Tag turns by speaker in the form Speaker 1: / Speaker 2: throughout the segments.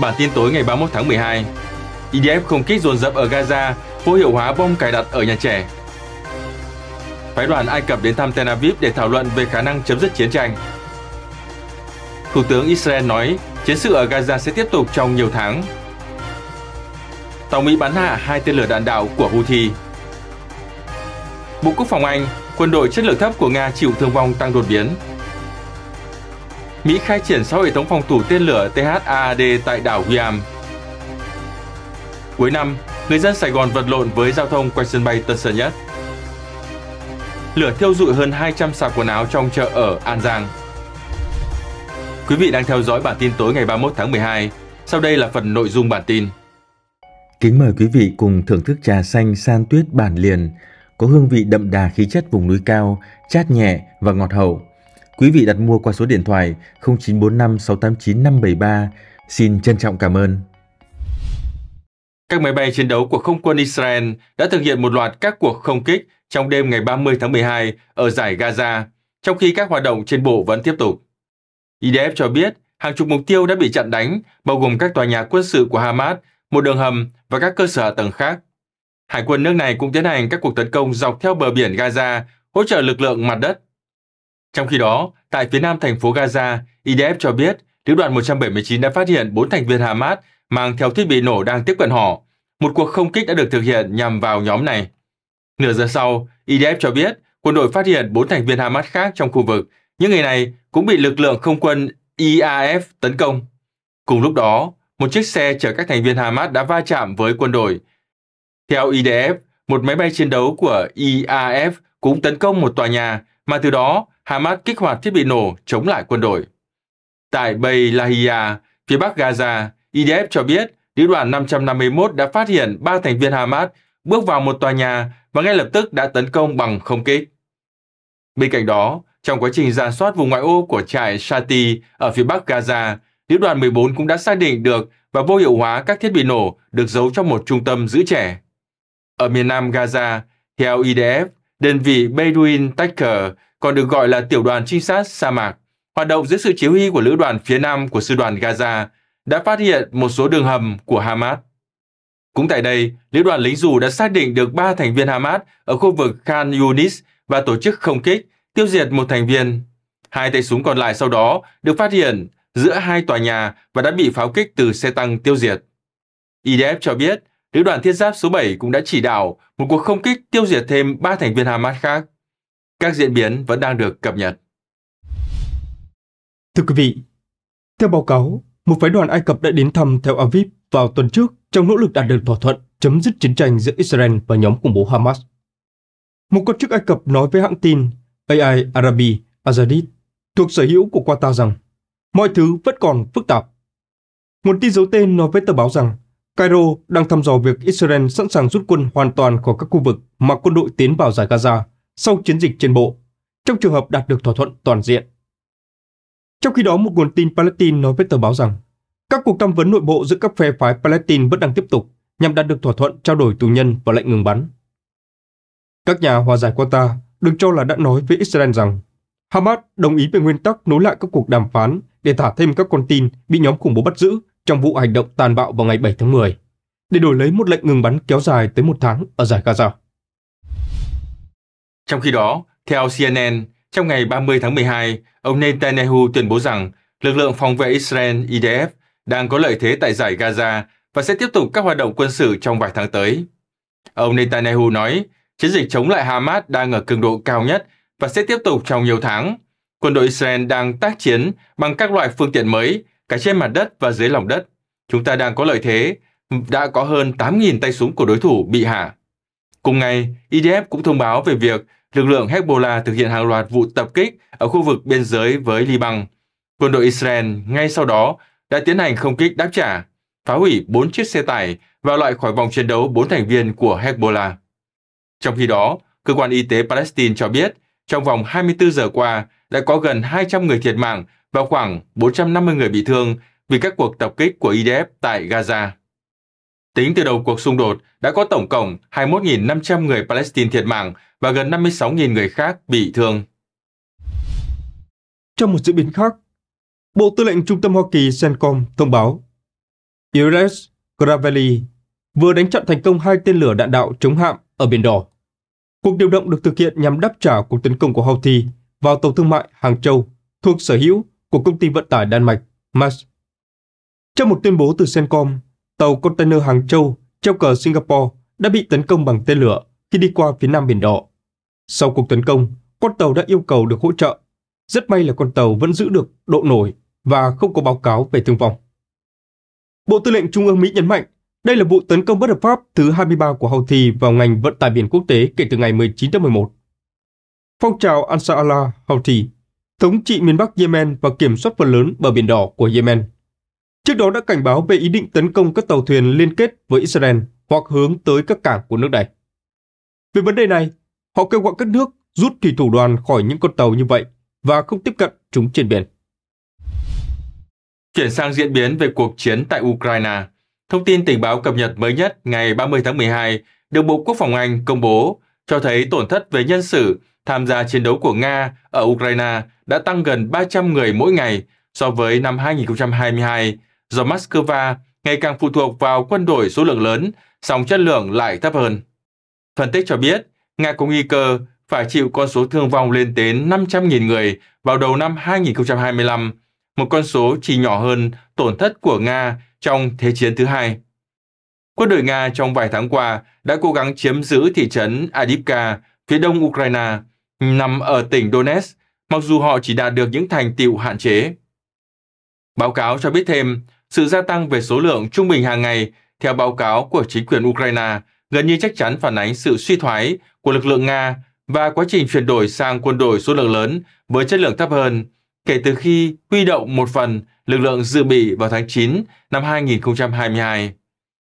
Speaker 1: Bản tin tối ngày 31 tháng 12 IDF e không kích dồn dập ở Gaza, vô hiệu hóa bom cài đặt ở nhà trẻ. Phái đoàn Ai Cập đến thăm Tel Aviv để thảo luận về khả năng chấm dứt chiến tranh. Thủ tướng Israel nói chiến sự ở Gaza sẽ tiếp tục trong nhiều tháng. Tàu Mỹ bắn hạ hai tên lửa đạn đạo của Houthi. Bộ Quốc phòng Anh, quân đội chất lượng thấp của Nga chịu thương vong tăng đột biến. Mỹ khai triển 6 hệ thống phòng thủ tên lửa THAAD tại đảo Guam. Cuối năm, người dân Sài Gòn vật lộn với giao thông quanh sân bay Tân Sơn Nhất. Lửa thiêu dụi hơn 200 sạp quần áo trong chợ ở An Giang. Quý vị đang theo dõi bản tin tối ngày 31 tháng 12. Sau đây là phần nội dung bản tin. Kính mời quý vị cùng thưởng thức trà xanh san tuyết bản liền, có hương vị đậm đà khí chất vùng núi cao, chát nhẹ và ngọt hậu – Quý vị đặt mua qua số điện thoại 0945 689 573. Xin trân trọng cảm ơn. Các máy bay chiến đấu của không quân Israel đã thực hiện một loạt các cuộc không kích trong đêm ngày 30 tháng 12 ở giải Gaza, trong khi các hoạt động trên bộ vẫn tiếp tục. IDF cho biết hàng chục mục tiêu đã bị chặn đánh, bao gồm các tòa nhà quân sự của Hamas, một đường hầm và các cơ sở tầng khác. Hải quân nước này cũng tiến hành các cuộc tấn công dọc theo bờ biển Gaza, hỗ trợ lực lượng mặt đất. Trong khi đó, tại phía nam thành phố Gaza, IDF cho biết lữ đoàn 179 đã phát hiện 4 thành viên Hamas mang theo thiết bị nổ đang tiếp cận họ. Một cuộc không kích đã được thực hiện nhằm vào nhóm này. Nửa giờ sau, IDF cho biết quân đội phát hiện 4 thành viên Hamas khác trong khu vực. Những người này cũng bị lực lượng không quân IAF tấn công. Cùng lúc đó, một chiếc xe chở các thành viên Hamas đã va chạm với quân đội. Theo IDF, một máy bay chiến đấu của IAF cũng tấn công một tòa nhà, mà từ đó Hamas kích hoạt thiết bị nổ chống lại quân đội. Tại Bay Lahia, phía bắc Gaza, IDF cho biết lữ đoàn 551 đã phát hiện ba thành viên Hamas bước vào một tòa nhà và ngay lập tức đã tấn công bằng không kích. Bên cạnh đó, trong quá trình ra soát vùng ngoại ô của trại Shati ở phía bắc Gaza, lữ đoàn 14 cũng đã xác định được và vô hiệu hóa các thiết bị nổ được giấu trong một trung tâm giữ trẻ. Ở miền nam Gaza, theo IDF, đơn vị Bedouin Tacker còn được gọi là Tiểu đoàn Trinh sát Sa mạc, hoạt động dưới sự chỉ huy của Lữ đoàn phía Nam của Sư đoàn Gaza, đã phát hiện một số đường hầm của Hamas. Cũng tại đây, Lữ đoàn lính dù đã xác định được ba thành viên Hamas ở khu vực Khan Yunis và tổ chức không kích, tiêu diệt một thành viên. Hai tay súng còn lại sau đó được phát hiện giữa hai tòa nhà và đã bị pháo kích từ xe tăng tiêu diệt. IDF cho biết, Lữ đoàn thiết giáp số 7 cũng đã chỉ đạo một cuộc không kích tiêu diệt thêm ba thành viên Hamas khác. Các diễn biến vẫn đang được cập nhật.
Speaker 2: Thưa quý vị, theo báo cáo, một phái đoàn Ai Cập đã đến thăm theo Aviv vào tuần trước trong nỗ lực đạt được thỏa thuận chấm dứt chiến tranh giữa Israel và nhóm khủng bố Hamas. Một quan chức Ai Cập nói với hãng tin AI Arabi Azadid thuộc sở hữu của Qatar rằng mọi thứ vẫn còn phức tạp. Một tin giấu tên nói với tờ báo rằng Cairo đang thăm dò việc Israel sẵn sàng rút quân hoàn toàn khỏi các khu vực mà quân đội tiến vào giải Gaza sau chiến dịch trên bộ, trong trường hợp đạt được thỏa thuận toàn diện. Trong khi đó, một nguồn tin Palestine nói với tờ báo rằng các cuộc tham vấn nội bộ giữa các phe phái Palestine vẫn đang tiếp tục nhằm đạt được thỏa thuận trao đổi tù nhân và lệnh ngừng bắn. Các nhà hòa giải Qatar được cho là đã nói với Israel rằng Hamas đồng ý về nguyên tắc nối lại các cuộc đàm phán để thả thêm các con tin bị nhóm khủng bố bắt giữ trong vụ hành động tàn bạo vào ngày 7 tháng 10, để đổi lấy một lệnh ngừng bắn kéo dài tới một tháng ở giải Gaza.
Speaker 1: Trong khi đó, theo CNN, trong ngày 30 tháng 12, ông Netanyahu tuyên bố rằng lực lượng phòng vệ Israel IDF đang có lợi thế tại giải Gaza và sẽ tiếp tục các hoạt động quân sự trong vài tháng tới. Ông Netanyahu nói, chiến dịch chống lại Hamas đang ở cường độ cao nhất và sẽ tiếp tục trong nhiều tháng. Quân đội Israel đang tác chiến bằng các loại phương tiện mới, cả trên mặt đất và dưới lòng đất. Chúng ta đang có lợi thế, đã có hơn 8.000 tay súng của đối thủ bị hạ. Cùng ngày, IDF cũng thông báo về việc lực lượng Hezbollah thực hiện hàng loạt vụ tập kích ở khu vực biên giới với Liban. Quân đội Israel ngay sau đó đã tiến hành không kích đáp trả, phá hủy 4 chiếc xe tải và loại khỏi vòng chiến đấu 4 thành viên của Hezbollah. Trong khi đó, cơ quan y tế Palestine cho biết trong vòng 24 giờ qua đã có gần 200 người thiệt mạng và khoảng 450 người bị thương vì các cuộc tập kích của IDF tại Gaza. Tính từ đầu cuộc xung đột, đã có tổng cộng 21.500 người Palestine thiệt mạng và gần 56.000 người khác bị thương.
Speaker 2: Trong một diễn biến khác, Bộ Tư lệnh Trung tâm Hoa Kỳ CENTCOM thông báo Iris Gravelli vừa đánh chặn thành công hai tên lửa đạn đạo chống hạm ở Biển Đỏ. Cuộc điều động được thực hiện nhằm đáp trả cuộc tấn công của Houthi vào tàu thương mại Hàng Châu thuộc sở hữu của công ty vận tải Đan Mạch MAX. Trong một tuyên bố từ CENTCOM, tàu container Hàng Châu treo cờ Singapore đã bị tấn công bằng tên lửa khi đi qua phía Nam Biển Đỏ. Sau cuộc tấn công, con tàu đã yêu cầu được hỗ trợ. Rất may là con tàu vẫn giữ được độ nổi và không có báo cáo về thương vong. Bộ Tư lệnh Trung ương Mỹ nhấn mạnh, đây là vụ tấn công bất hợp pháp thứ 23 của Houthi vào ngành vận tải biển quốc tế kể từ ngày 19 tháng 11. Phong trào Ansar Allah Houthi thống trị miền Bắc Yemen và kiểm soát phần lớn bờ biển đỏ của Yemen trước đó đã cảnh báo về ý định tấn công các tàu thuyền liên kết với Israel hoặc hướng tới các cảng của nước này. Về vấn đề này, họ kêu gọi các nước rút thủy thủ đoàn khỏi những con tàu như vậy và không tiếp cận chúng trên biển. Chuyển
Speaker 1: sang diễn biến về cuộc chiến tại Ukraine, thông tin tình báo cập nhật mới nhất ngày 30 tháng 12 được Bộ Quốc phòng Anh công bố cho thấy tổn thất về nhân sự tham gia chiến đấu của Nga ở Ukraine đã tăng gần 300 người mỗi ngày so với năm 2022 do Moscow ngày càng phụ thuộc vào quân đội số lượng lớn, song chất lượng lại thấp hơn. Phân tích cho biết, Nga có nguy cơ phải chịu con số thương vong lên đến 500.000 người vào đầu năm 2025, một con số chỉ nhỏ hơn tổn thất của Nga trong Thế chiến thứ hai. Quân đội Nga trong vài tháng qua đã cố gắng chiếm giữ thị trấn Adivka phía đông Ukraine, nằm ở tỉnh Donetsk, mặc dù họ chỉ đạt được những thành tiệu hạn chế. Báo cáo cho biết thêm, sự gia tăng về số lượng trung bình hàng ngày theo báo cáo của chính quyền Ukraine gần như chắc chắn phản ánh sự suy thoái của lực lượng Nga và quá trình chuyển đổi sang quân đội số lượng lớn với chất lượng thấp hơn kể từ khi huy động một phần lực lượng dự bị vào tháng 9 năm 2022.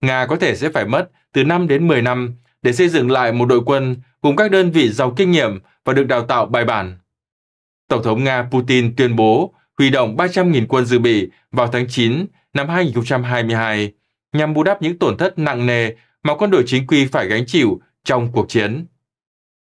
Speaker 1: Nga có thể sẽ phải mất từ 5 đến 10 năm để xây dựng lại một đội quân cùng các đơn vị giàu kinh nghiệm và được đào tạo bài bản. Tổng thống Nga Putin tuyên bố huy động 300.000 quân dự bị vào tháng 9 năm 2022 nhằm bù đắp những tổn thất nặng nề mà quân đội chính quy phải gánh chịu trong cuộc chiến.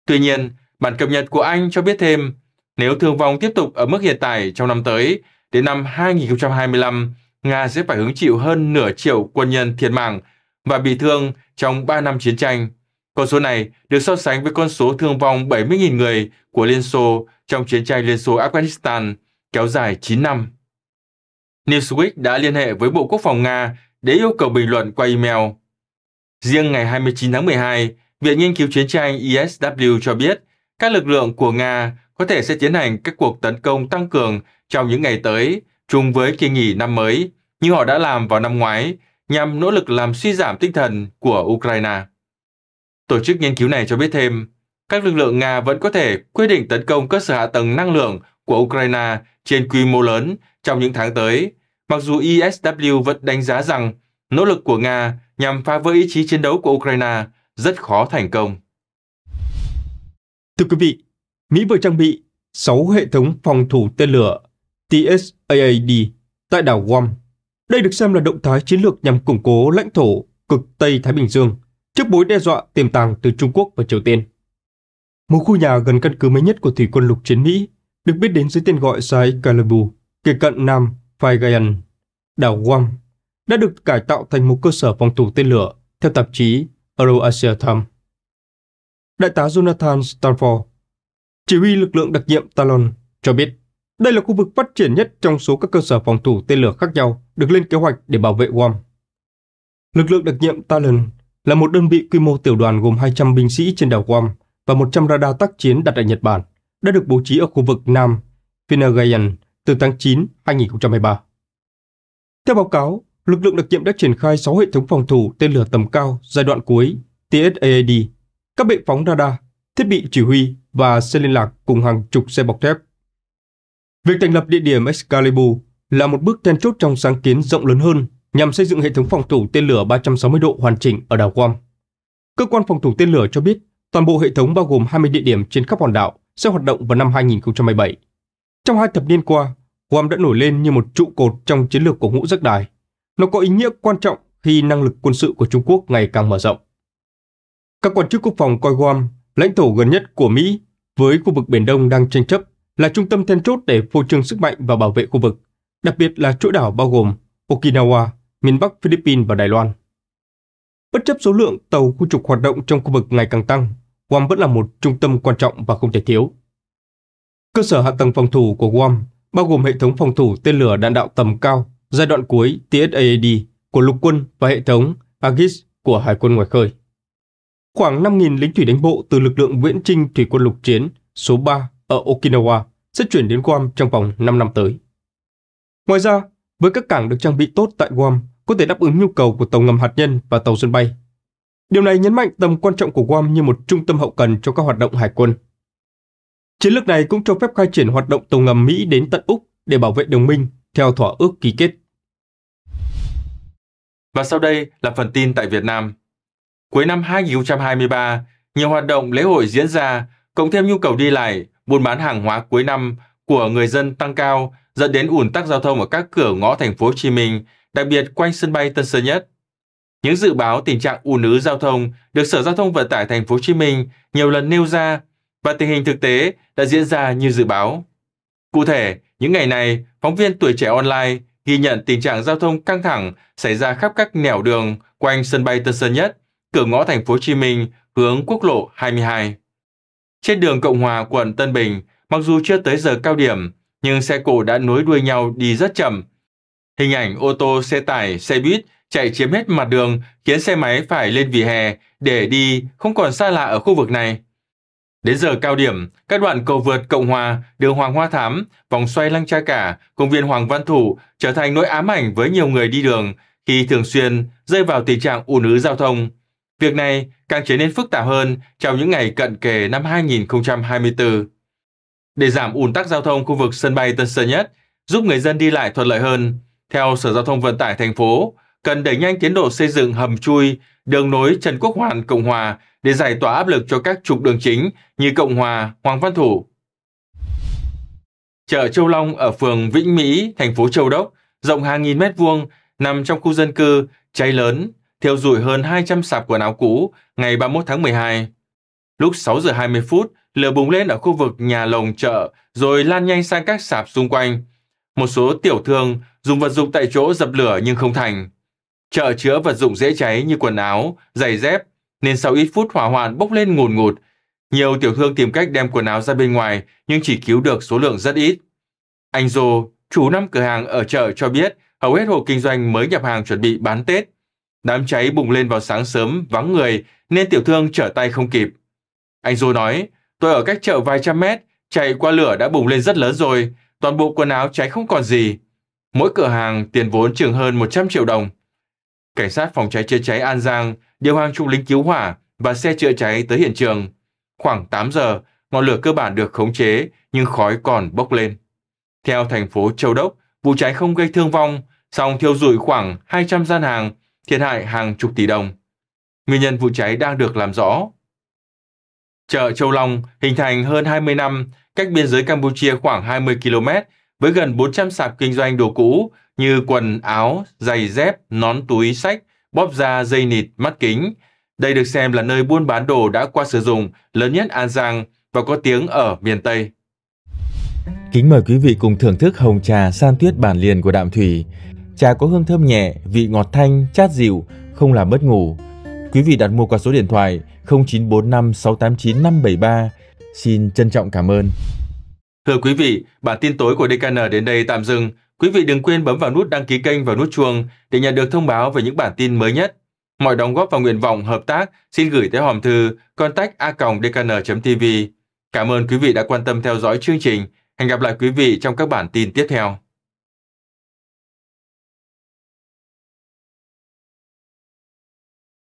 Speaker 1: Tuy nhiên, bản cập nhật của Anh cho biết thêm, nếu thương vong tiếp tục ở mức hiện tại trong năm tới, đến năm 2025, Nga sẽ phải hứng chịu hơn nửa triệu quân nhân thiệt mạng và bị thương trong 3 năm chiến tranh. Con số này được so sánh với con số thương vong 70.000 người của Liên Xô trong chiến tranh Liên Xô-Afghanistan kéo dài 9 năm. Newsweek đã liên hệ với Bộ Quốc phòng Nga để yêu cầu bình luận qua email. Riêng ngày 29 tháng 12, Viện Nghiên cứu Chiến tranh ISW e cho biết các lực lượng của Nga có thể sẽ tiến hành các cuộc tấn công tăng cường trong những ngày tới, chung với kỳ nghỉ năm mới, như họ đã làm vào năm ngoái, nhằm nỗ lực làm suy giảm tinh thần của Ukraine. Tổ chức nghiên cứu này cho biết thêm, các lực lượng Nga vẫn có thể quyết định tấn công cơ sở hạ tầng năng lượng của Ukraine trên quy mô lớn trong những tháng tới, mặc dù ISW e vẫn đánh giá rằng nỗ lực của Nga nhằm phá vỡ ý chí chiến đấu của Ukraine rất khó thành
Speaker 2: công. Thưa quý vị, Mỹ vừa trang bị 6 hệ thống phòng thủ tên lửa TSAAD tại đảo Guam. Đây được xem là động thái chiến lược nhằm củng cố lãnh thổ cực Tây Thái Bình Dương trước mối đe dọa tiềm tàng từ Trung Quốc và Triều Tiên. Một khu nhà gần căn cứ mới nhất của thủy quân lục chiến Mỹ được biết đến dưới tên gọi Sai Calabu, kề cận Nam Phagayan, đảo Guam, đã được cải tạo thành một cơ sở phòng thủ tên lửa theo tạp chí EuroAsia Times. Đại tá Jonathan Stanford, chỉ huy lực lượng đặc nhiệm Talon, cho biết đây là khu vực phát triển nhất trong số các cơ sở phòng thủ tên lửa khác nhau được lên kế hoạch để bảo vệ Guam. Lực lượng đặc nhiệm Talon là một đơn vị quy mô tiểu đoàn gồm 200 binh sĩ trên đảo Guam và 100 radar tác chiến đặt tại Nhật Bản đã được bố trí ở khu vực Nam Finnegan từ tháng 9 2023. Theo báo cáo, lực lượng đặc nhiệm đã triển khai 6 hệ thống phòng thủ tên lửa tầm cao giai đoạn cuối TSAAD, các bệ phóng radar, thiết bị chỉ huy và xe liên lạc cùng hàng chục xe bọc thép. Việc thành lập địa điểm Excalibur là một bước then chốt trong sáng kiến rộng lớn hơn nhằm xây dựng hệ thống phòng thủ tên lửa 360 độ hoàn chỉnh ở đảo Guam. Cơ quan phòng thủ tên lửa cho biết toàn bộ hệ thống bao gồm 20 địa điểm trên khắp hòn đảo sẽ hoạt động vào năm 2017. Trong hai thập niên qua, Guam đã nổi lên như một trụ cột trong chiến lược của ngũ giác đài. Nó có ý nghĩa quan trọng khi năng lực quân sự của Trung Quốc ngày càng mở rộng. Các quan chức quốc phòng coi Guam, lãnh thổ gần nhất của Mỹ với khu vực Biển Đông đang tranh chấp, là trung tâm then chốt để phô trương sức mạnh và bảo vệ khu vực, đặc biệt là chuỗi đảo bao gồm Okinawa, miền Bắc Philippines và Đài Loan. Bất chấp số lượng tàu khu trục hoạt động trong khu vực ngày càng tăng, Guam vẫn là một trung tâm quan trọng và không thể thiếu. Cơ sở hạ tầng phòng thủ của Guam bao gồm hệ thống phòng thủ tên lửa đạn đạo tầm cao giai đoạn cuối TSAAD của lục quân và hệ thống Aegis của hải quân ngoài khơi. Khoảng 5.000 lính thủy đánh bộ từ lực lượng viễn trinh thủy quân lục chiến số 3 ở Okinawa sẽ chuyển đến Guam trong vòng 5 năm tới. Ngoài ra, với các cảng được trang bị tốt tại Guam có thể đáp ứng nhu cầu của tàu ngầm hạt nhân và tàu sân bay, Điều này nhấn mạnh tầm quan trọng của Guam như một trung tâm hậu cần cho các hoạt động hải quân. Chiến lược này cũng cho phép khai triển hoạt động tàu ngầm Mỹ đến tận Úc để bảo vệ đồng minh theo thỏa ước ký kết.
Speaker 1: Và sau đây là phần tin tại Việt Nam. Cuối năm 2023, nhiều hoạt động lễ hội diễn ra, cộng thêm nhu cầu đi lại, buôn bán hàng hóa cuối năm của người dân tăng cao, dẫn đến ùn tắc giao thông ở các cửa ngõ thành phố Hồ Chí Minh, đặc biệt quanh sân bay Tân Sơn Nhất. Những dự báo tình trạng ùn ứ giao thông được Sở Giao thông Vận tải Thành phố Hồ Chí Minh nhiều lần nêu ra và tình hình thực tế đã diễn ra như dự báo. Cụ thể, những ngày này, phóng viên Tuổi Trẻ Online ghi nhận tình trạng giao thông căng thẳng xảy ra khắp các nẻo đường quanh sân bay Tân Sơn Nhất, cửa ngõ Thành phố Hồ Chí Minh hướng quốc lộ 22. Trên đường Cộng Hòa quận Tân Bình, mặc dù chưa tới giờ cao điểm, nhưng xe cộ đã nối đuôi nhau đi rất chậm. Hình ảnh ô tô, xe tải, xe buýt chạy chiếm hết mặt đường khiến xe máy phải lên vỉa hè để đi không còn xa lạ ở khu vực này. Đến giờ cao điểm, các đoạn cầu vượt Cộng Hòa, đường Hoàng Hoa Thám, vòng xoay Lăng Cha Cả, công viên Hoàng Văn Thủ trở thành nỗi ám ảnh với nhiều người đi đường khi thường xuyên rơi vào tình trạng ùn ứ giao thông. Việc này càng trở nên phức tạp hơn trong những ngày cận kề năm 2024. Để giảm ùn tắc giao thông khu vực sân bay Tân Sơn Nhất, giúp người dân đi lại thuận lợi hơn, theo Sở Giao thông Vận tải thành phố, cần đẩy nhanh tiến độ xây dựng hầm chui, đường nối Trần Quốc Hoàn Cộng Hòa để giải tỏa áp lực cho các trục đường chính như Cộng Hòa, Hoàng Văn Thủ. Chợ Châu Long ở phường Vĩnh Mỹ, thành phố Châu Đốc, rộng hàng nghìn mét vuông, nằm trong khu dân cư, cháy lớn, thiêu rủi hơn 200 sạp quần áo cũ ngày 31 tháng 12. Lúc 6 giờ 20 phút, lửa bùng lên ở khu vực nhà lồng chợ rồi lan nhanh sang các sạp xung quanh. Một số tiểu thương dùng vật dụng tại chỗ dập lửa nhưng không thành. Chợ chứa vật dụng dễ cháy như quần áo, giày dép, nên sau ít phút hỏa hoạn bốc lên ngùn ngụt. Nhiều tiểu thương tìm cách đem quần áo ra bên ngoài, nhưng chỉ cứu được số lượng rất ít. Anh Dô, chủ năm cửa hàng ở chợ cho biết hầu hết hộ kinh doanh mới nhập hàng chuẩn bị bán Tết. Đám cháy bùng lên vào sáng sớm, vắng người, nên tiểu thương trở tay không kịp. Anh Dô nói, tôi ở cách chợ vài trăm mét, chạy qua lửa đã bùng lên rất lớn rồi, toàn bộ quần áo cháy không còn gì. Mỗi cửa hàng tiền vốn chừng hơn 100 triệu đồng cảnh sát phòng cháy chữa cháy An Giang điều hàng chục lính cứu hỏa và xe chữa cháy tới hiện trường. Khoảng 8 giờ, ngọn lửa cơ bản được khống chế nhưng khói còn bốc lên. Theo thành phố Châu Đốc, vụ cháy không gây thương vong, song thiêu rụi khoảng 200 gian hàng, thiệt hại hàng chục tỷ đồng. Nguyên nhân vụ cháy đang được làm rõ. Chợ Châu Long hình thành hơn 20 năm, cách biên giới Campuchia khoảng 20 km với gần 400 sạp kinh doanh đồ cũ, như quần, áo, giày dép, nón túi sách, bóp da, dây nịt, mắt kính. Đây được xem là nơi buôn bán đồ đã qua sử dụng lớn nhất An Giang và có tiếng ở miền Tây. Kính mời quý vị cùng thưởng thức hồng trà san tuyết bản liền của Đạm Thủy. Trà có hương thơm nhẹ, vị ngọt thanh, chát dịu, không làm mất ngủ. Quý vị đặt mua qua số điện thoại 0945 689 573. Xin trân trọng cảm ơn. Thưa quý vị, bản tin tối của DKN đến đây tạm dừng. Quý vị đừng quên bấm vào nút đăng ký kênh và nút chuông để nhận được thông báo về những bản tin mới nhất. Mọi đóng góp và nguyện vọng hợp tác xin gửi tới hòm thư contact a dkn tv Cảm ơn quý vị đã quan tâm theo dõi chương trình. Hẹn gặp lại quý vị trong các bản tin tiếp theo.